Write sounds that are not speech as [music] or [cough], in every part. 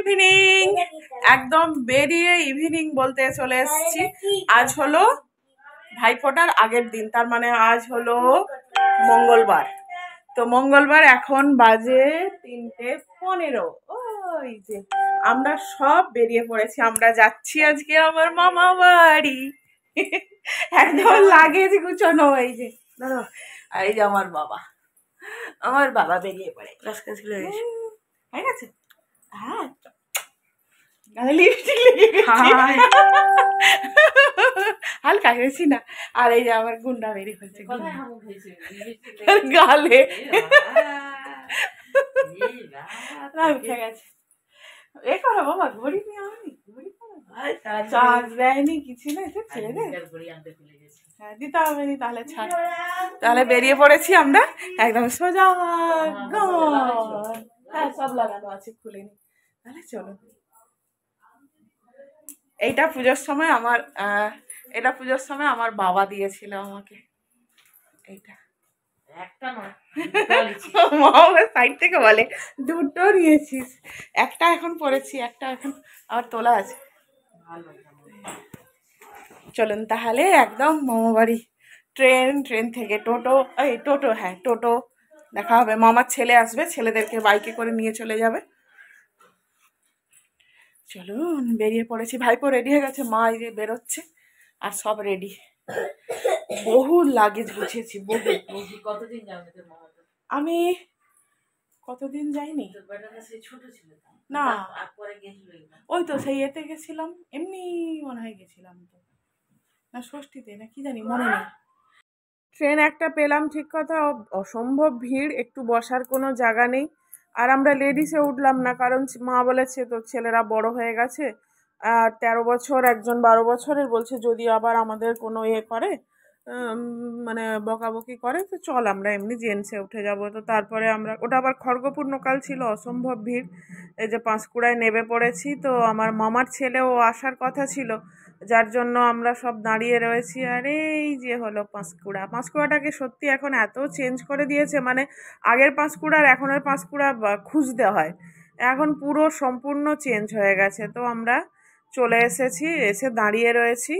evening একদম বেরিয়ে evening বলতে চলে এসেছি আজ হলো ভাইফোটার আগের দিন তার মানে আজ হলো মঙ্গলবার তো মঙ্গলবার এখন বাজে তিনটে পনেরো ওই যে আমরা সব বেরিয়ে পড়েছি আমরা যাচ্ছি আজকে আমার মামা বাড়ি একদম লাগেজ গুছানো এই যে এই যে আমার বাবা আমার বাবা বেরিয়ে পড়ে ক্লাস ক্লাস হয়ে গেছে হ্যাঁ, হ্যাঁ লিপস্টিক হালকা গেছি না আর আমার গুন্ডা বেরিয়ে হয়েছে গালে গেছে এ করো বাবা ঘড়ি আমি চার্জ দেয়নি কিছু না এসে ছেলেদের দিতে হবে তাহলে তাহলে বেরিয়ে পড়েছি আমরা একদম সোজা হ্যাঁ সব লাগানো আছে খুলিনি তাহলে চলো এইটা পুজোর সময় আমার এটা পুজোর সময় আমার বাবা দিয়েছিল আমাকে এইটা সাইড [laughs] থেকে বলে দুটো নিয়েছিস একটা এখন পড়েছি একটা এখন আবার তোলা আছে চলুন তাহলে একদম মামাবাড়ি ট্রেন ট্রেন থেকে টোটো এই টোটো হ্যাঁ টোটো দেখা হবে মামার ছেলে আসবে ছেলেদেরকে বাইকে করে নিয়ে চলে যাবে চলুন বেরিয়ে পড়েছি ভাইপো রেডি হয়ে গেছে মা এই যে বেরোচ্ছে আর সব রেডি বহু লাগেজ গুছিয়েছি বহু কতদিন আমি কতদিন যাইনি না ওই তো সেই এতে গেছিলাম এমনি মনে হয় গেছিলাম তো না ষষ্ঠীতে না কি জানি মনে নেই ট্রেন একটা পেলাম ঠিক কথা অসম্ভব ভিড় একটু বসার কোনো জায়গা নেই আর আমরা লেডিসে উঠলাম না কারণ মা বলেছে তো ছেলেরা বড় হয়ে গেছে আর তেরো বছর একজন বারো বছরের বলছে যদি আবার আমাদের কোনো ইয়ে করে মানে বকাবকি করে তো চল আমরা এমনি জেন্টসে উঠে যাব তো তারপরে আমরা ওটা আবার খড়গপুর নোকাল ছিল অসম্ভব ভিড় এই যে পাঁশকুড়ায় নেবে পড়েছি তো আমার মামার ছেলেও আসার কথা ছিল যার জন্য আমরা সব দাঁড়িয়ে রয়েছি আর এই যে হলো পাঁশকুড়া পাঁশকুড়াটাকে সত্যি এখন এত চেঞ্জ করে দিয়েছে মানে আগের পাঁশকুড়া আর এখনের পাঁশকুড়া খুঁজতে হয় এখন পুরো সম্পূর্ণ চেঞ্জ হয়ে গেছে তো আমরা চলে এসেছি এসে দাঁড়িয়ে রয়েছি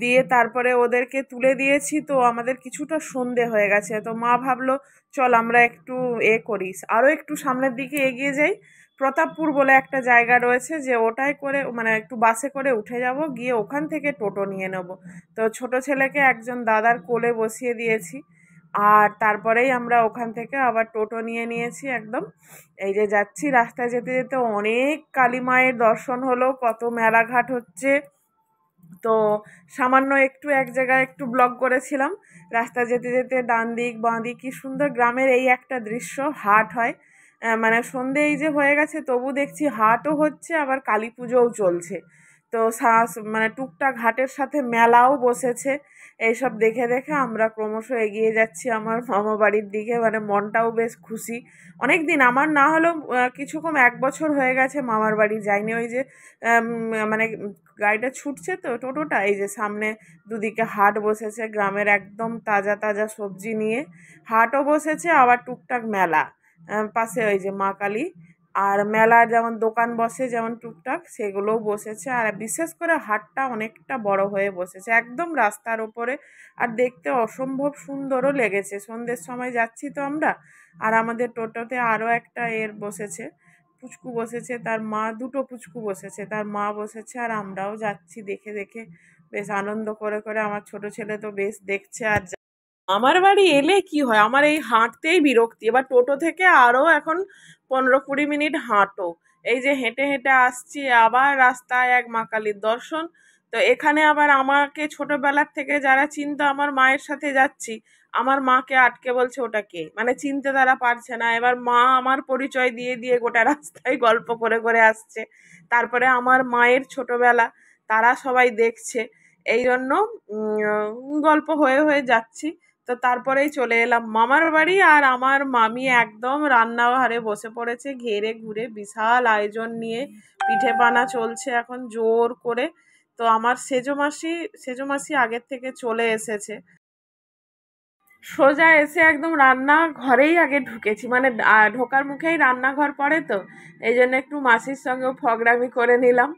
দিয়ে তারপরে ওদেরকে তুলে দিয়েছি তো আমাদের কিছুটা সন্ধে হয়ে গেছে তো মা ভাবলো চল আমরা একটু এ করিস আরও একটু সামনের দিকে এগিয়ে যাই প্রতাপপুর বলে একটা জায়গা রয়েছে যে ওটাই করে মানে একটু বাসে করে উঠে যাব গিয়ে ওখান থেকে টোটো নিয়ে নেব তো ছোট ছেলেকে একজন দাদার কোলে বসিয়ে দিয়েছি আর তারপরেই আমরা ওখান থেকে আবার টোটো নিয়ে নিয়েছি একদম এই যে যাচ্ছি রাস্তায় যেতে যেতে অনেক কালী মায়ের দর্শন হলো কত মেলাঘাট হচ্ছে তো সামান্য একটু এক জায়গায় একটু ব্লগ করেছিলাম রাস্তা যেতে যেতে ডান দিক বাঁ দিক কী সুন্দর গ্রামের এই একটা দৃশ্য হাট হয় মানে সন্ধে এই যে হয়ে গেছে তবু দেখছি হাটও হচ্ছে আবার কালী পুজোও চলছে তো মানে টুকটাক হাটের সাথে মেলাও বসেছে এইসব দেখে দেখে আমরা ক্রমশ এগিয়ে যাচ্ছি আমার মামা বাড়ির দিকে মানে মনটাও বেশ খুশি অনেক দিন আমার না হলেও কিছুক্ষণ এক বছর হয়ে গেছে মামার বাড়ি যাইনি ওই যে মানে গাড়িটা ছুটছে তো টোটোটা এই যে সামনে দুদিকে হাট বসেছে গ্রামের একদম তাজা তাজা সবজি নিয়ে হাটও বসেছে আবার টুকটাক মেলা পাশে ওই যে মা কালী আর মেলার যেমন দোকান বসে যেমন টুকটাক সেগুলোও বসেছে আর বিশেষ করে হাটটা অনেকটা বড় হয়ে বসেছে একদম রাস্তার ওপরে আর দেখতে অসম্ভব সুন্দরও লেগেছে সন্ধ্যের সময় যাচ্ছি তো আমরা আর আমাদের টোটোতে আরও একটা এর বসেছে পুচকু বসেছে তার মা দুটো পুচকু বসেছে তার মা বসেছে আর আমরাও যাচ্ছি দেখে দেখে বেশ আনন্দ করে করে আমার ছোট ছেলে তো বেশ দেখছে আর আমার বাড়ি এলে কি হয় আমার এই হাঁটতেই বিরক্তি এবার টোটো থেকে আরও এখন পনেরো কুড়ি মিনিট হাঁটো এই যে হেঁটে হেঁটে আসছি আবার রাস্তায় এক মা কালীর দর্শন তো এখানে আবার আমাকে ছোটোবেলার থেকে যারা চিনতো আমার মায়ের সাথে যাচ্ছি আমার মাকে আটকে বলছে ওটা কে মানে চিনতে তারা পারছে না এবার মা আমার পরিচয় দিয়ে দিয়ে গোটা রাস্তায় গল্প করে করে আসছে তারপরে আমার মায়ের ছোটোবেলা তারা সবাই দেখছে এই জন্য গল্প হয়ে হয়ে যাচ্ছি তো তারপরেই চলে এলাম মামার বাড়ি আর আমার মামি একদম রান্নাঘরে বসে পড়েছে ঘেরে ঘুরে বিশাল আয়োজন নিয়ে পিঠে পানা চলছে এখন জোর করে তো আমার সেজমাসি সেজমাসি আগের থেকে চলে এসেছে সোজা এসে একদম রান্না ঘরেই আগে ঢুকেছি মানে ঢোকার মুখেই রান্নাঘর পড়ে তো এই জন্য একটু মাসির সঙ্গে ফগরামি করে নিলাম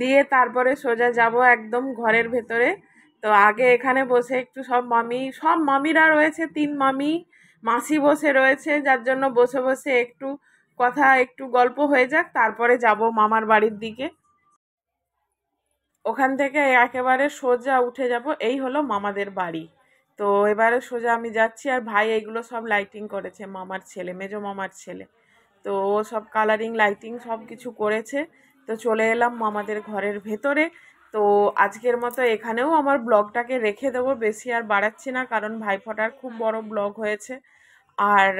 দিয়ে তারপরে সোজা যাব একদম ঘরের ভেতরে তো আগে এখানে বসে একটু সব মামি সব মামিরা রয়েছে তিন মামি মাসি বসে রয়েছে যার জন্য বসে বসে একটু কথা একটু গল্প হয়ে যাক তারপরে যাব মামার বাড়ির দিকে ওখান থেকে একেবারে সোজা উঠে যাব এই হলো মামাদের বাড়ি তো এবারে সোজা আমি যাচ্ছি আর ভাই এইগুলো সব লাইটিং করেছে মামার ছেলে মেজো মামার ছেলে তো ও সব কালারিং লাইটিং সব কিছু করেছে তো চলে এলাম মামাদের ঘরের ভেতরে তো আজকের মতো এখানেও আমার ব্লগটাকে রেখে দেবো বেশি আর বাড়াচ্ছি না কারণ ভাইফোঁটার খুব বড় ব্লগ হয়েছে আর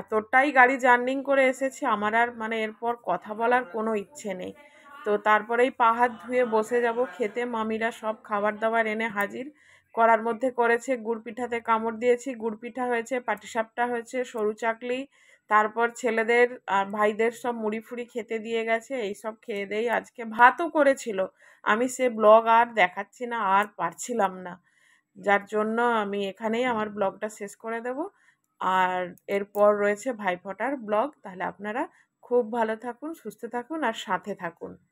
এতটাই গাড়ি জার্নিং করে এসেছি আমার আর মানে এরপর কথা বলার কোনো ইচ্ছে নেই তো তারপরেই পাহাড় ধুয়ে বসে যাব খেতে মামিরা সব খাবার দাবার এনে হাজির করার মধ্যে করেছে গুড় পিঠাতে কামড় দিয়েছি গুড় পিঠা হয়েছে পাটিসাপটা হয়েছে সরু চাকলি তারপর ছেলেদের আর ভাইদের সব মুড়ি ফুড়ি খেতে দিয়ে গেছে এইসব খেয়ে দেই আজকে ভাতও করেছিল আমি সে ব্লগ আর দেখাচ্ছি না আর পারছিলাম না যার জন্য আমি এখানেই আমার ব্লগটা শেষ করে দেব আর এরপর রয়েছে ভাইফোঁটার ব্লগ তাহলে আপনারা খুব ভালো থাকুন সুস্থ থাকুন আর সাথে থাকুন